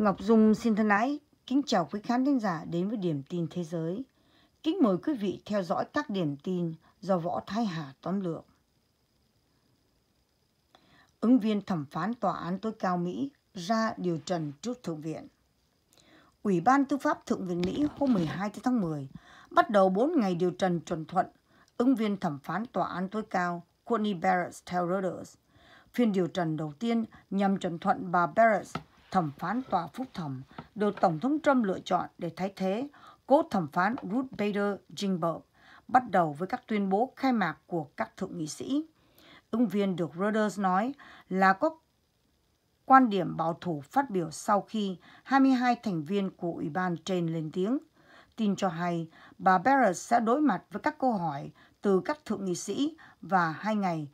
Ngọc Dung xin thân ái, kính chào quý khán thính giả đến với Điểm tin Thế giới. Kính mời quý vị theo dõi các điểm tin do Võ Thái Hà tóm lược. Ứng viên thẩm phán Tòa án tối cao Mỹ ra điều trần trước Thượng viện. Ủy ban Tư pháp Thượng viện Mỹ hôm 12 tháng 10 bắt đầu 4 ngày điều trần chuẩn thuận ứng viên thẩm phán Tòa án tối cao Courtney Barrett theo Reuters. Phiên điều trần đầu tiên nhằm chuẩn thuận bà Barrett thẩm phán tòa phúc thẩm được Tổng thống Trump lựa chọn để thay thế cố thẩm phán Ruth Bader Ginsburg, bắt đầu với các tuyên bố khai mạc của các thượng nghị sĩ. Ứng viên được Reuters nói là có quan điểm bảo thủ phát biểu sau khi 22 thành viên của Ủy ban trên lên tiếng. Tin cho hay bà Barrett sẽ đối mặt với các câu hỏi từ các thượng nghị sĩ và hai ngày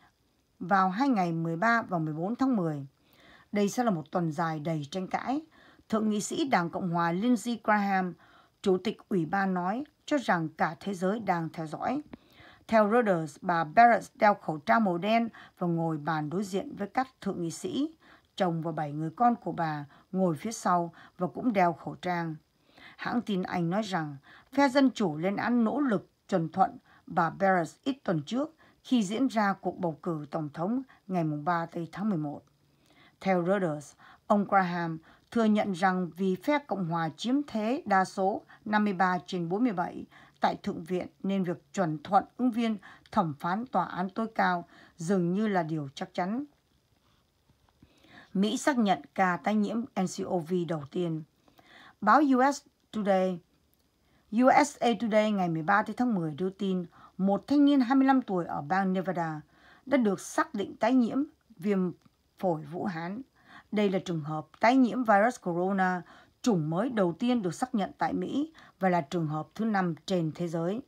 vào hai ngày 13 và 14 tháng 10. Đây sẽ là một tuần dài đầy tranh cãi. Thượng nghị sĩ Đảng Cộng hòa Lindsey Graham, Chủ tịch Ủy ban nói cho rằng cả thế giới đang theo dõi. Theo Reuters, bà Barrett đeo khẩu trang màu đen và ngồi bàn đối diện với các thượng nghị sĩ. Chồng và bảy người con của bà ngồi phía sau và cũng đeo khẩu trang. Hãng tin Anh nói rằng phe Dân Chủ lên án nỗ lực chuẩn thuận bà Barrett ít tuần trước khi diễn ra cuộc bầu cử tổng thống ngày 3 tháng 11. Theo Reuters, ông Graham thừa nhận rằng vì phe Cộng hòa chiếm thế đa số 53 trên 47 tại Thượng viện nên việc chuẩn thuận ứng viên thẩm phán tòa án tối cao dường như là điều chắc chắn. Mỹ xác nhận ca tái nhiễm NCOV đầu tiên. Báo US Today USA Today ngày 13 tháng 10 đưa tin một thanh niên 25 tuổi ở bang Nevada đã được xác định tái nhiễm viêm phổi Vũ Hán. Đây là trường hợp tái nhiễm virus corona, chủng mới đầu tiên được xác nhận tại Mỹ và là trường hợp thứ năm trên thế giới.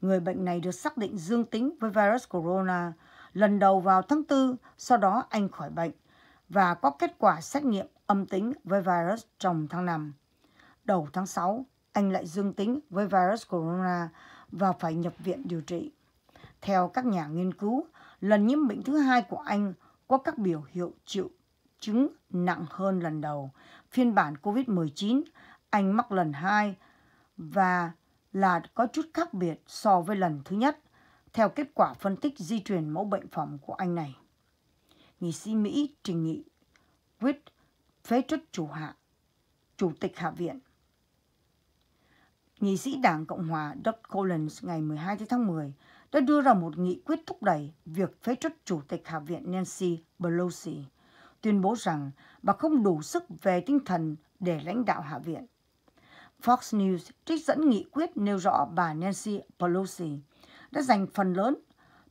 Người bệnh này được xác định dương tính với virus corona lần đầu vào tháng 4, sau đó anh khỏi bệnh và có kết quả xét nghiệm âm tính với virus trong tháng 5. Đầu tháng 6, anh lại dương tính với virus corona và phải nhập viện điều trị. Theo các nhà nghiên cứu, lần nhiễm bệnh thứ hai của anh có các biểu hiệu triệu chứng nặng hơn lần đầu, phiên bản COVID-19, anh mắc lần 2 và là có chút khác biệt so với lần thứ nhất, theo kết quả phân tích di truyền mẫu bệnh phẩm của anh này. Nghị sĩ Mỹ trình nghị quyết phế truất chủ hạ, chủ tịch Hạ viện. Nghị sĩ Đảng Cộng hòa Doug Collins ngày 12 tháng 10 đã đưa ra một nghị quyết thúc đẩy việc phế truất Chủ tịch Hạ viện Nancy Pelosi, tuyên bố rằng bà không đủ sức về tinh thần để lãnh đạo Hạ viện. Fox News trích dẫn nghị quyết nêu rõ bà Nancy Pelosi đã dành phần lớn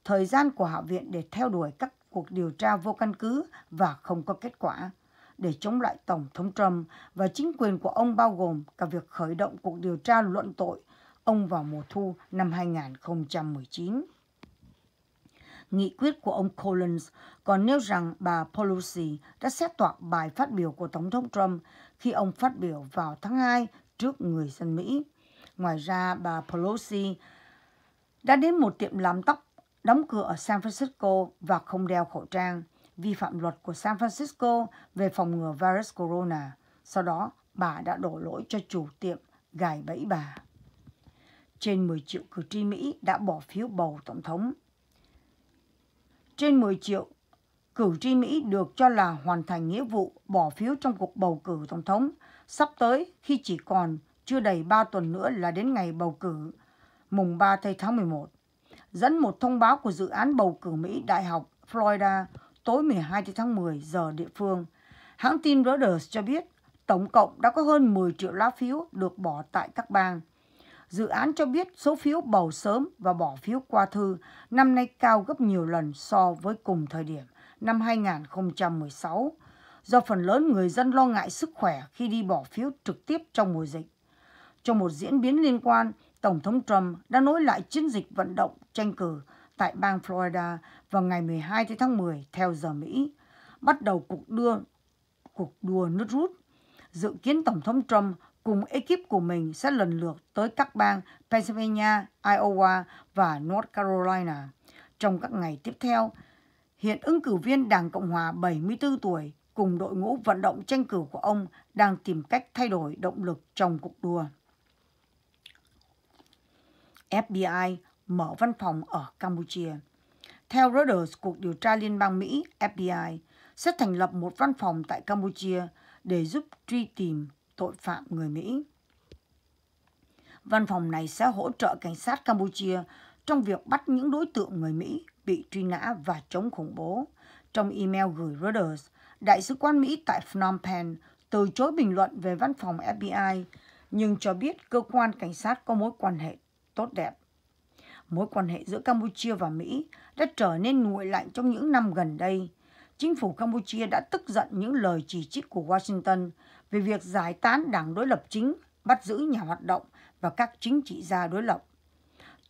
thời gian của Hạ viện để theo đuổi các cuộc điều tra vô căn cứ và không có kết quả để chống lại Tổng thống Trump và chính quyền của ông bao gồm cả việc khởi động cuộc điều tra luận tội ông vào mùa thu năm 2019. Nghị quyết của ông Collins còn nêu rằng bà Pelosi đã xét toạc bài phát biểu của Tổng thống Trump khi ông phát biểu vào tháng 2 trước người dân Mỹ. Ngoài ra, bà Pelosi đã đến một tiệm làm tóc đóng cửa ở San Francisco và không đeo khẩu trang, vi phạm luật của San Francisco về phòng ngừa virus corona. Sau đó, bà đã đổ lỗi cho chủ tiệm gài bẫy bà trên 10 triệu cử tri Mỹ đã bỏ phiếu bầu tổng thống. Trên 10 triệu cử tri Mỹ được cho là hoàn thành nghĩa vụ bỏ phiếu trong cuộc bầu cử tổng thống sắp tới khi chỉ còn chưa đầy 3 tuần nữa là đến ngày bầu cử mùng 3 tây tháng 11. Dẫn một thông báo của dự án bầu cử Mỹ Đại học Florida tối 12 tháng 10 giờ địa phương, hãng tin Reuters cho biết tổng cộng đã có hơn 10 triệu lá phiếu được bỏ tại các bang – Dự án cho biết số phiếu bầu sớm và bỏ phiếu qua thư năm nay cao gấp nhiều lần so với cùng thời điểm năm 2016, do phần lớn người dân lo ngại sức khỏe khi đi bỏ phiếu trực tiếp trong mùa dịch. Trong một diễn biến liên quan, Tổng thống Trump đã nối lại chiến dịch vận động tranh cử tại bang Florida vào ngày 12 tháng 10 theo giờ Mỹ, bắt đầu cuộc đua cuộc đua nước rút. Dự kiến Tổng thống Trump cùng ekip của mình sẽ lần lượt tới các bang Pennsylvania, Iowa và North Carolina. Trong các ngày tiếp theo, hiện ứng cử viên Đảng Cộng hòa 74 tuổi cùng đội ngũ vận động tranh cử của ông đang tìm cách thay đổi động lực trong cuộc đua. FBI mở văn phòng ở Campuchia. Theo Reuters, cuộc Điều tra Liên bang Mỹ FBI sẽ thành lập một văn phòng tại Campuchia để giúp truy tìm tội phạm người Mỹ. Văn phòng này sẽ hỗ trợ cảnh sát Campuchia trong việc bắt những đối tượng người Mỹ bị truy nã và chống khủng bố. Trong email gửi Reuters, Đại sứ quán Mỹ tại Phnom Penh từ chối bình luận về văn phòng FBI, nhưng cho biết cơ quan cảnh sát có mối quan hệ tốt đẹp. Mối quan hệ giữa Campuchia và Mỹ đã trở nên nguội lạnh trong những năm gần đây. Chính phủ Campuchia đã tức giận những lời chỉ trích của Washington về việc giải tán đảng đối lập chính, bắt giữ nhà hoạt động và các chính trị gia đối lập.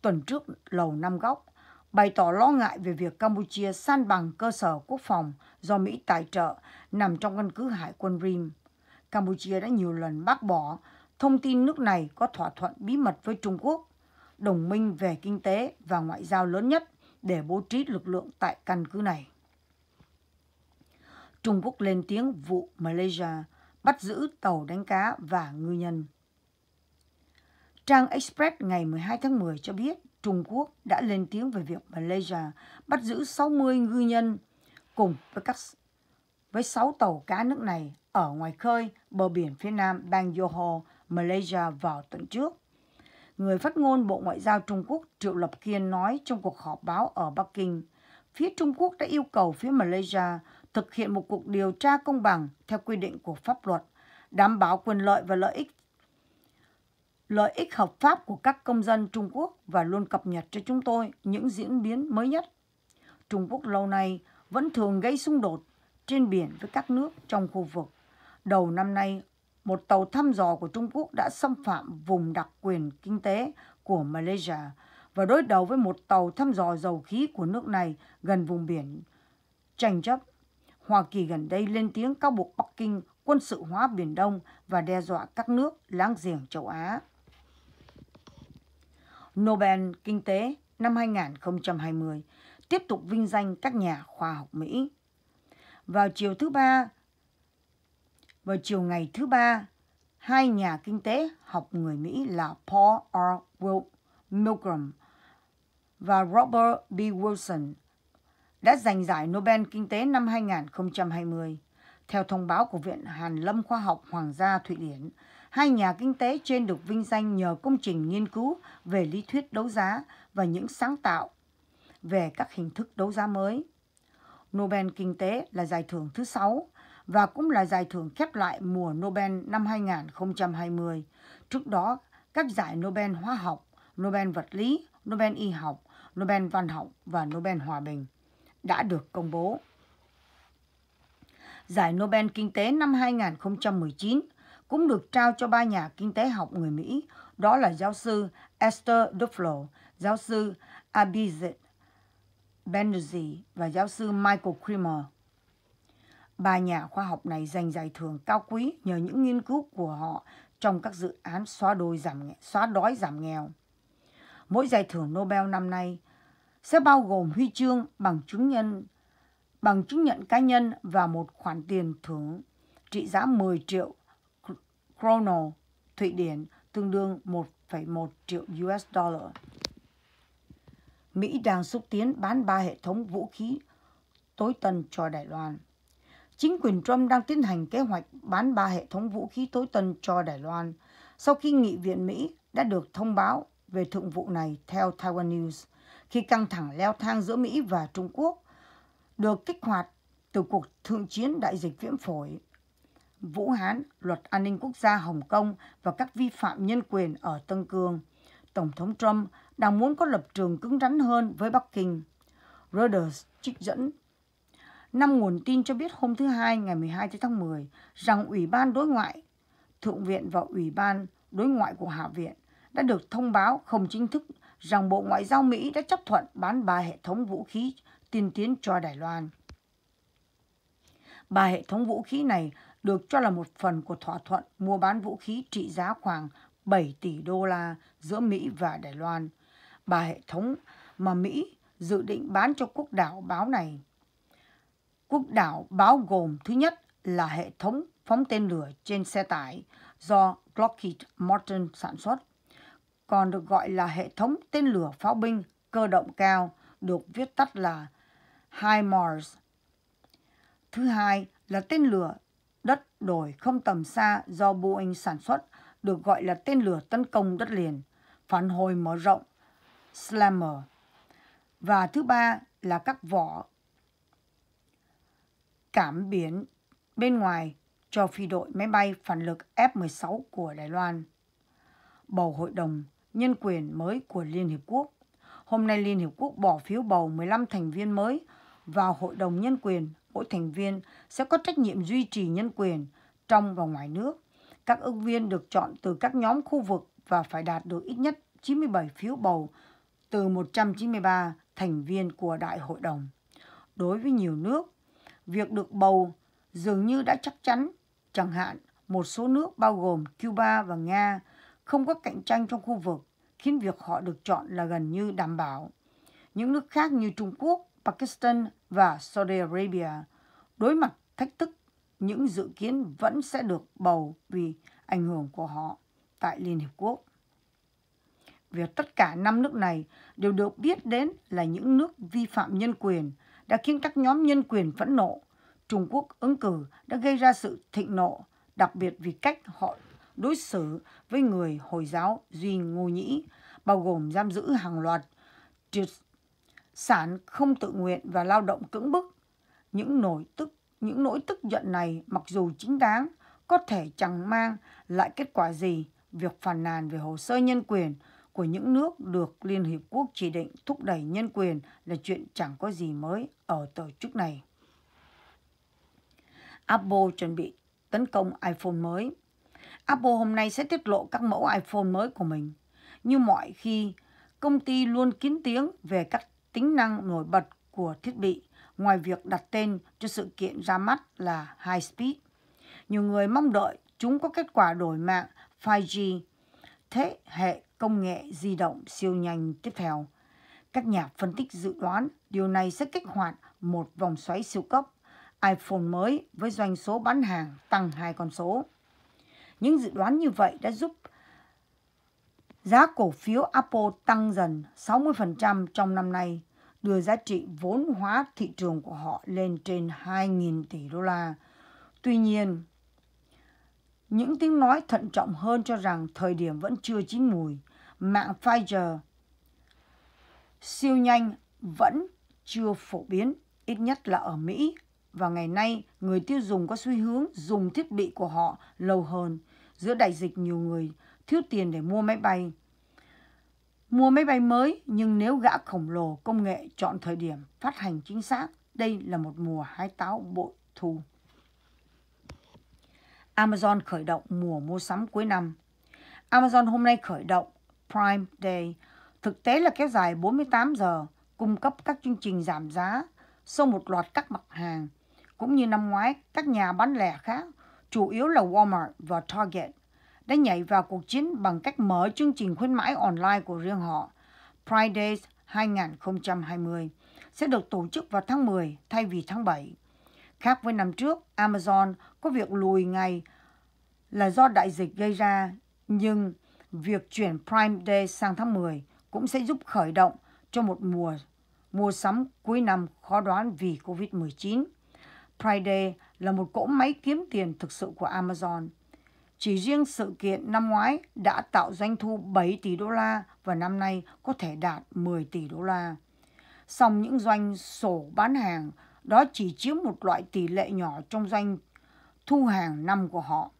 Tuần trước, Lầu Năm Góc bày tỏ lo ngại về việc Campuchia san bằng cơ sở quốc phòng do Mỹ tài trợ nằm trong căn cứ hải quân Rim. Campuchia đã nhiều lần bác bỏ thông tin nước này có thỏa thuận bí mật với Trung Quốc, đồng minh về kinh tế và ngoại giao lớn nhất để bố trí lực lượng tại căn cứ này. Trung Quốc lên tiếng vụ Malaysia bắt giữ tàu đánh cá và ngư nhân. Trang Express ngày 12 tháng 10 cho biết Trung Quốc đã lên tiếng về việc Malaysia bắt giữ 60 ngư nhân cùng với các với 6 tàu cá nước này ở ngoài khơi bờ biển phía nam bang Johor, Malaysia vào tuần trước. Người phát ngôn Bộ Ngoại giao Trung Quốc Triệu Lập Kiên nói trong cuộc họp báo ở Bắc Kinh, phía Trung Quốc đã yêu cầu phía Malaysia thực hiện một cuộc điều tra công bằng theo quy định của pháp luật, đảm bảo quyền lợi và lợi ích lợi ích hợp pháp của các công dân Trung Quốc và luôn cập nhật cho chúng tôi những diễn biến mới nhất. Trung Quốc lâu nay vẫn thường gây xung đột trên biển với các nước trong khu vực. Đầu năm nay, một tàu thăm dò của Trung Quốc đã xâm phạm vùng đặc quyền kinh tế của Malaysia và đối đầu với một tàu thăm dò dầu khí của nước này gần vùng biển tranh chấp Hoa Kỳ gần đây lên tiếng cáo buộc Bắc Kinh quân sự hóa Biển Đông và đe dọa các nước láng giềng châu Á. Nobel Kinh tế năm 2020 tiếp tục vinh danh các nhà khoa học Mỹ. Vào chiều thứ ba, vào chiều ngày thứ ba, hai nhà kinh tế học người Mỹ là Paul R. Milgram và Robert B. Wilson đã giành giải Nobel Kinh tế năm 2020. Theo thông báo của Viện Hàn Lâm Khoa học Hoàng gia Thụy Điển, hai nhà kinh tế trên được vinh danh nhờ công trình nghiên cứu về lý thuyết đấu giá và những sáng tạo về các hình thức đấu giá mới. Nobel Kinh tế là giải thưởng thứ sáu và cũng là giải thưởng khép lại mùa Nobel năm 2020. Trước đó, các giải Nobel hóa học, Nobel vật lý, Nobel y học, Nobel văn học và Nobel hòa bình đã được công bố. Giải Nobel Kinh tế năm 2019 cũng được trao cho ba nhà kinh tế học người Mỹ, đó là giáo sư Esther Duflo, giáo sư Abhijit Banerjee và giáo sư Michael Kremer. Ba nhà khoa học này giành giải thưởng cao quý nhờ những nghiên cứu của họ trong các dự án xóa đôi giảm xóa đói giảm nghèo. Mỗi giải thưởng Nobel năm nay sẽ bao gồm huy chương, bằng chứng nhân, bằng chứng nhận cá nhân và một khoản tiền thưởng trị giá 10 triệu krono Thụy Điển tương đương 1,1 triệu US dollar. Mỹ đang xúc tiến bán ba hệ thống vũ khí tối tân cho Đài Loan. Chính quyền Trump đang tiến hành kế hoạch bán ba hệ thống vũ khí tối tân cho Đài Loan sau khi Nghị viện Mỹ đã được thông báo về thượng vụ này theo Taiwan News – khi căng thẳng leo thang giữa Mỹ và Trung Quốc được kích hoạt từ cuộc thượng chiến đại dịch viễn phổi. Vũ Hán, luật an ninh quốc gia Hồng Kông và các vi phạm nhân quyền ở Tân Cương. Tổng thống Trump đang muốn có lập trường cứng rắn hơn với Bắc Kinh. Reuters trích dẫn Năm nguồn tin cho biết hôm thứ Hai ngày 12 tháng 10 rằng Ủy ban Đối ngoại, Thượng viện và Ủy ban Đối ngoại của Hạ viện đã được thông báo không chính thức rằng Bộ Ngoại giao Mỹ đã chấp thuận bán ba hệ thống vũ khí tiên tiến cho Đài Loan. Ba hệ thống vũ khí này được cho là một phần của thỏa thuận mua bán vũ khí trị giá khoảng 7 tỷ đô la giữa Mỹ và Đài Loan, ba hệ thống mà Mỹ dự định bán cho quốc đảo báo này. Quốc đảo báo gồm thứ nhất là hệ thống phóng tên lửa trên xe tải do Lockheed Martin sản xuất còn được gọi là hệ thống tên lửa pháo binh cơ động cao, được viết tắt là HIMARS. Thứ hai là tên lửa đất đổi không tầm xa do Boeing sản xuất, được gọi là tên lửa tấn công đất liền, phản hồi mở rộng, Slammer. Và thứ ba là các vỏ cảm biến bên ngoài cho phi đội máy bay phản lực F-16 của Đài Loan. Bầu hội đồng nhân quyền mới của Liên Hiệp Quốc. Hôm nay Liên Hiệp Quốc bỏ phiếu bầu 15 thành viên mới vào Hội đồng Nhân quyền. Mỗi thành viên sẽ có trách nhiệm duy trì nhân quyền trong và ngoài nước. Các ứng viên được chọn từ các nhóm khu vực và phải đạt được ít nhất 97 phiếu bầu từ 193 thành viên của Đại hội đồng. Đối với nhiều nước, việc được bầu dường như đã chắc chắn, chẳng hạn một số nước bao gồm Cuba và Nga không có cạnh tranh trong khu vực khiến việc họ được chọn là gần như đảm bảo. Những nước khác như Trung Quốc, Pakistan và Saudi Arabia đối mặt thách thức những dự kiến vẫn sẽ được bầu vì ảnh hưởng của họ tại Liên Hiệp Quốc. Việc tất cả năm nước này đều được biết đến là những nước vi phạm nhân quyền đã khiến các nhóm nhân quyền phẫn nộ. Trung Quốc ứng cử đã gây ra sự thịnh nộ, đặc biệt vì cách họ đối xử với người Hồi giáo Duy Ngô Nhĩ, bao gồm giam giữ hàng loạt, triệt sản không tự nguyện và lao động cưỡng bức. Những nỗi tức những nỗi tức giận này mặc dù chính đáng có thể chẳng mang lại kết quả gì việc phàn nàn về hồ sơ nhân quyền của những nước được Liên Hiệp Quốc chỉ định thúc đẩy nhân quyền là chuyện chẳng có gì mới ở tổ chức này. Apple chuẩn bị tấn công iPhone mới Apple hôm nay sẽ tiết lộ các mẫu iPhone mới của mình. Như mọi khi, công ty luôn kín tiếng về các tính năng nổi bật của thiết bị, ngoài việc đặt tên cho sự kiện ra mắt là High Speed. Nhiều người mong đợi chúng có kết quả đổi mạng 5G, thế hệ công nghệ di động siêu nhanh tiếp theo. Các nhà phân tích dự đoán điều này sẽ kích hoạt một vòng xoáy siêu cấp, iPhone mới với doanh số bán hàng tăng hai con số. Những dự đoán như vậy đã giúp giá cổ phiếu Apple tăng dần 60% trong năm nay, đưa giá trị vốn hóa thị trường của họ lên trên 2.000 tỷ đô la. Tuy nhiên, những tiếng nói thận trọng hơn cho rằng thời điểm vẫn chưa chín mùi, mạng Pfizer siêu nhanh vẫn chưa phổ biến, ít nhất là ở Mỹ và ngày nay, người tiêu dùng có xu hướng dùng thiết bị của họ lâu hơn. Giữa đại dịch nhiều người thiếu tiền để mua máy bay. Mua máy bay mới nhưng nếu gã khổng lồ công nghệ chọn thời điểm phát hành chính xác, đây là một mùa hái táo bội thu. Amazon khởi động mùa mua sắm cuối năm. Amazon hôm nay khởi động Prime Day, thực tế là kéo dài 48 giờ, cung cấp các chương trình giảm giá sau một loạt các mặt hàng cũng như năm ngoái, các nhà bán lẻ khác, chủ yếu là Walmart và Target, đã nhảy vào cuộc chiến bằng cách mở chương trình khuyến mãi online của riêng họ, Pride Days 2020, sẽ được tổ chức vào tháng 10 thay vì tháng 7. Khác với năm trước, Amazon có việc lùi ngày là do đại dịch gây ra, nhưng việc chuyển Prime Day sang tháng 10 cũng sẽ giúp khởi động cho một mùa mua sắm cuối năm khó đoán vì COVID-19. Friday là một cỗ máy kiếm tiền thực sự của Amazon. Chỉ riêng sự kiện năm ngoái đã tạo doanh thu 7 tỷ đô la và năm nay có thể đạt 10 tỷ đô la. Song những doanh sổ bán hàng đó chỉ chiếm một loại tỷ lệ nhỏ trong doanh thu hàng năm của họ.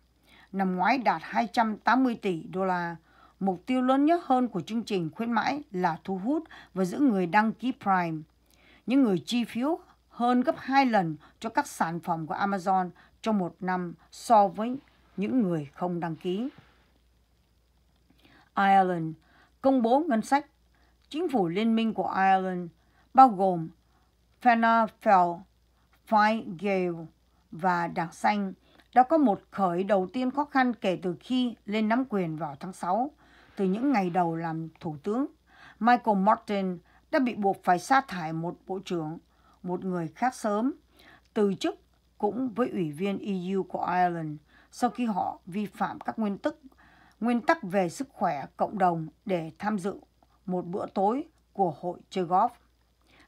Năm ngoái đạt 280 tỷ đô la. Mục tiêu lớn nhất hơn của chương trình khuyến mãi là thu hút và giữ người đăng ký Prime. Những người chi phiếu hơn gấp 2 lần cho các sản phẩm của Amazon trong một năm so với những người không đăng ký. Ireland công bố ngân sách. Chính phủ liên minh của Ireland bao gồm Fianna Fáil, Fine Gael và Đảng Xanh đã có một khởi đầu tiên khó khăn kể từ khi lên nắm quyền vào tháng 6. Từ những ngày đầu làm thủ tướng, Michael Martin đã bị buộc phải sa thải một bộ trưởng một người khác sớm, từ chức cũng với ủy viên EU của Ireland sau khi họ vi phạm các nguyên tắc nguyên tắc về sức khỏe cộng đồng để tham dự một bữa tối của hội chơi golf.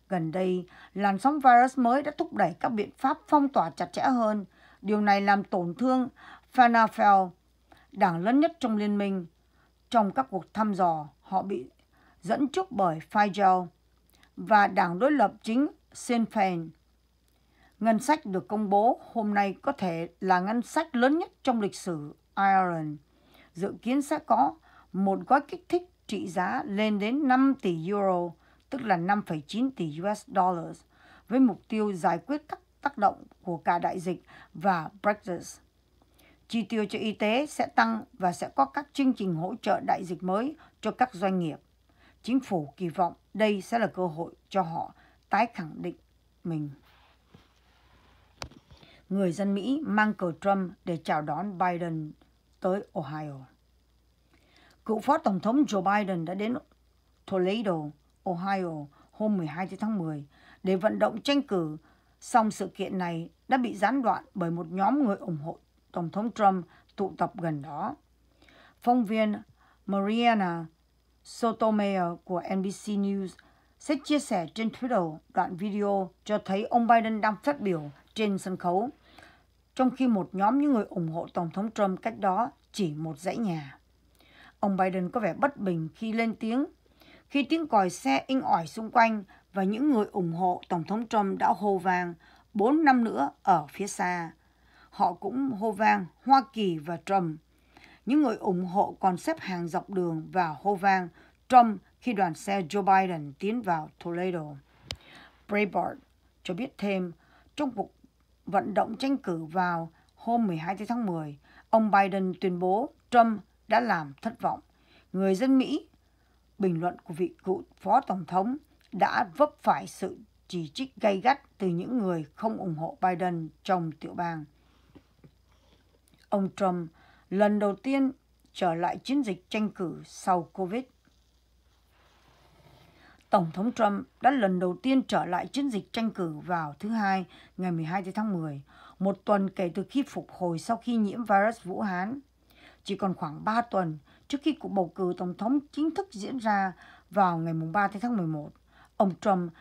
Gần đây, làn sóng virus mới đã thúc đẩy các biện pháp phong tỏa chặt chẽ hơn. Điều này làm tổn thương Fanafel, đảng lớn nhất trong liên minh. Trong các cuộc thăm dò, họ bị dẫn trước bởi Fidel và đảng đối lập chính Sinn Féin. Ngân sách được công bố hôm nay có thể là ngân sách lớn nhất trong lịch sử Ireland. Dự kiến sẽ có một gói kích thích trị giá lên đến 5 tỷ euro, tức là 5,9 tỷ US dollars, với mục tiêu giải quyết các tác động của cả đại dịch và Brexit. Chi tiêu cho y tế sẽ tăng và sẽ có các chương trình hỗ trợ đại dịch mới cho các doanh nghiệp. Chính phủ kỳ vọng đây sẽ là cơ hội cho họ tái khẳng định mình. Người dân Mỹ mang cờ Trump để chào đón Biden tới Ohio. Cựu Phó Tổng thống Joe Biden đã đến Toledo, Ohio hôm 12 tháng 10 để vận động tranh cử, song sự kiện này đã bị gián đoạn bởi một nhóm người ủng hộ Tổng thống Trump tụ tập gần đó. Phóng viên Mariana Sotomayor của NBC News sẽ chia sẻ trên Twitter đoạn video cho thấy ông Biden đang phát biểu trên sân khấu, trong khi một nhóm những người ủng hộ Tổng thống Trump cách đó chỉ một dãy nhà. Ông Biden có vẻ bất bình khi lên tiếng, khi tiếng còi xe inh ỏi xung quanh và những người ủng hộ Tổng thống Trump đã hô vang 4 năm nữa ở phía xa. Họ cũng hô vang Hoa Kỳ và Trump. Những người ủng hộ còn xếp hàng dọc đường và hô vang Trump khi đoàn xe Joe Biden tiến vào Toledo. Breitbart cho biết thêm, trong cuộc vận động tranh cử vào hôm 12 tháng 10, ông Biden tuyên bố Trump đã làm thất vọng. Người dân Mỹ, bình luận của vị cựu phó tổng thống đã vấp phải sự chỉ trích gay gắt từ những người không ủng hộ Biden trong tiểu bang. Ông Trump lần đầu tiên trở lại chiến dịch tranh cử sau Covid Tổng thống Trump đã lần đầu tiên trở lại chiến dịch tranh cử vào thứ Hai, ngày 12 tháng 10, một tuần kể từ khi phục hồi sau khi nhiễm virus Vũ Hán. Chỉ còn khoảng 3 tuần trước khi cuộc bầu cử Tổng thống chính thức diễn ra vào ngày 3 tháng 11, ông Trump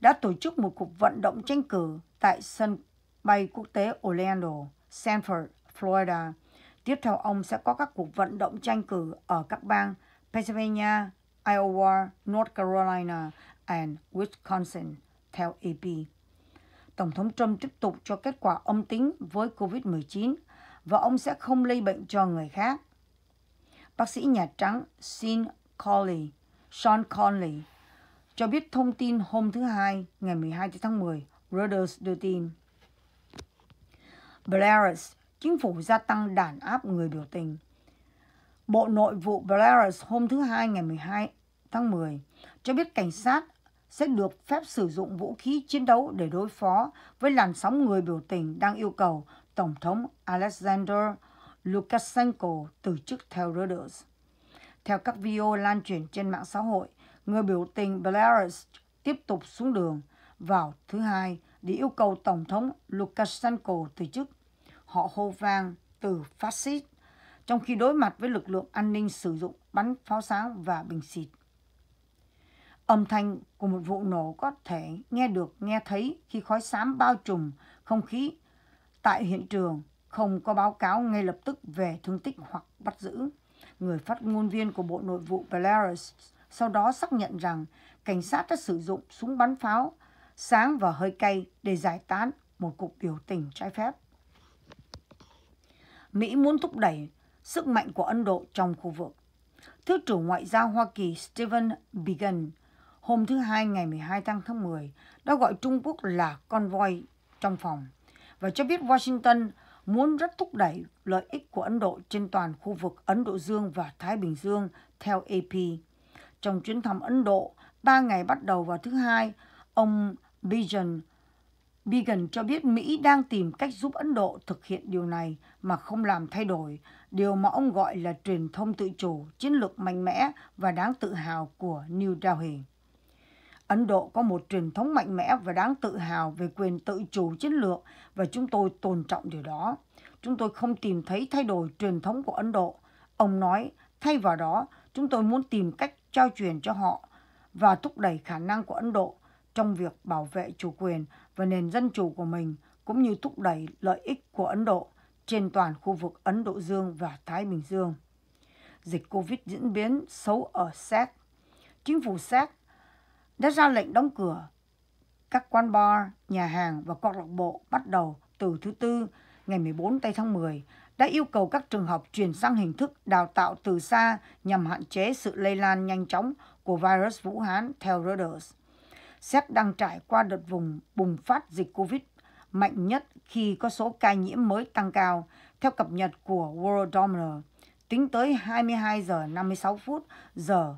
đã tổ chức một cuộc vận động tranh cử tại sân bay quốc tế Orlando, Sanford, Florida. Tiếp theo ông sẽ có các cuộc vận động tranh cử ở các bang Pennsylvania, Iowa, North Carolina and Wisconsin, theo AP. Tổng thống Trump tiếp tục cho kết quả âm tính với COVID-19 và ông sẽ không lây bệnh cho người khác. Bác sĩ Nhà Trắng Sean Conley, Sean Conley cho biết thông tin hôm thứ Hai, ngày 12 tháng 10, Reuters đưa tin. Belarus, chính phủ gia tăng đàn áp người biểu tình. Bộ Nội vụ Belarus hôm thứ Hai ngày 12 tháng 10, cho biết cảnh sát sẽ được phép sử dụng vũ khí chiến đấu để đối phó với làn sóng người biểu tình đang yêu cầu Tổng thống Alexander Lukashenko từ chức theo Reuters. Theo các video lan truyền trên mạng xã hội, người biểu tình Belarus tiếp tục xuống đường vào thứ hai để yêu cầu Tổng thống Lukashenko từ chức. Họ hô vang từ phát xít, trong khi đối mặt với lực lượng an ninh sử dụng bắn pháo sáng và bình xịt. Âm thanh của một vụ nổ có thể nghe được, nghe thấy khi khói xám bao trùm không khí. Tại hiện trường, không có báo cáo ngay lập tức về thương tích hoặc bắt giữ. Người phát ngôn viên của Bộ Nội vụ Belarus sau đó xác nhận rằng cảnh sát đã sử dụng súng bắn pháo sáng và hơi cay để giải tán một cuộc biểu tình trái phép. Mỹ muốn thúc đẩy sức mạnh của Ấn Độ trong khu vực. Thứ trưởng Ngoại giao Hoa Kỳ Stephen Biegun Hôm thứ Hai ngày 12 tháng tháng 10 đã gọi Trung Quốc là con voi trong phòng và cho biết Washington muốn rất thúc đẩy lợi ích của Ấn Độ trên toàn khu vực Ấn Độ Dương và Thái Bình Dương theo AP. Trong chuyến thăm Ấn Độ, ba ngày bắt đầu vào thứ Hai, ông Bijan Bigan cho biết Mỹ đang tìm cách giúp Ấn Độ thực hiện điều này mà không làm thay đổi điều mà ông gọi là truyền thông tự chủ, chiến lược mạnh mẽ và đáng tự hào của New Delhi. Ấn Độ có một truyền thống mạnh mẽ và đáng tự hào về quyền tự chủ chiến lược và chúng tôi tôn trọng điều đó. Chúng tôi không tìm thấy thay đổi truyền thống của Ấn Độ. Ông nói, thay vào đó, chúng tôi muốn tìm cách trao truyền cho họ và thúc đẩy khả năng của Ấn Độ trong việc bảo vệ chủ quyền và nền dân chủ của mình, cũng như thúc đẩy lợi ích của Ấn Độ trên toàn khu vực Ấn Độ Dương và Thái Bình Dương. Dịch COVID diễn biến xấu ở Séc. Chính phủ Séc đã ra lệnh đóng cửa. Các quán bar, nhà hàng và câu lạc bộ bắt đầu từ thứ Tư ngày 14 tây tháng 10 đã yêu cầu các trường học chuyển sang hình thức đào tạo từ xa nhằm hạn chế sự lây lan nhanh chóng của virus Vũ Hán theo Reuters. Séc đang trải qua đợt vùng bùng phát dịch COVID mạnh nhất khi có số ca nhiễm mới tăng cao, theo cập nhật của Worldometer, tính tới 22 giờ 56 phút giờ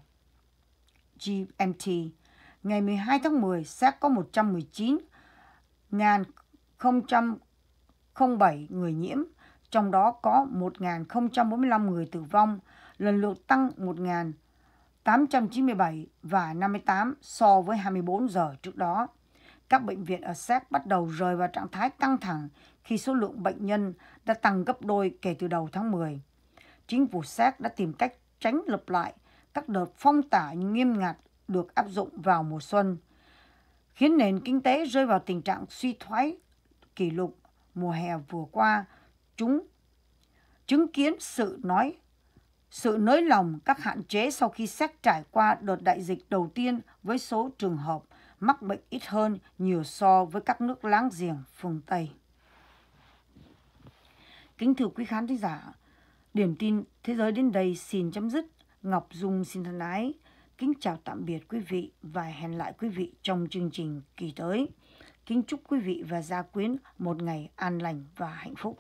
GMT ngày 12 tháng 10 sẽ có 119.007 người nhiễm, trong đó có 1.045 người tử vong, lần lượt tăng 1.897 và 58 so với 24 giờ trước đó. Các bệnh viện ở Séc bắt đầu rời vào trạng thái căng thẳng khi số lượng bệnh nhân đã tăng gấp đôi kể từ đầu tháng 10. Chính phủ Séc đã tìm cách tránh lập lại các đợt phong tỏa nghiêm ngặt được áp dụng vào mùa xuân, khiến nền kinh tế rơi vào tình trạng suy thoái kỷ lục mùa hè vừa qua. Chúng chứng kiến sự nói sự nới lỏng các hạn chế sau khi xét trải qua đợt đại dịch đầu tiên với số trường hợp mắc bệnh ít hơn nhiều so với các nước láng giềng phương Tây. Kính thưa quý khán thính giả, điểm tin thế giới đến đây xin chấm dứt. Ngọc Dung xin thân ái. Kính chào tạm biệt quý vị và hẹn lại quý vị trong chương trình kỳ tới. Kính chúc quý vị và gia quyến một ngày an lành và hạnh phúc.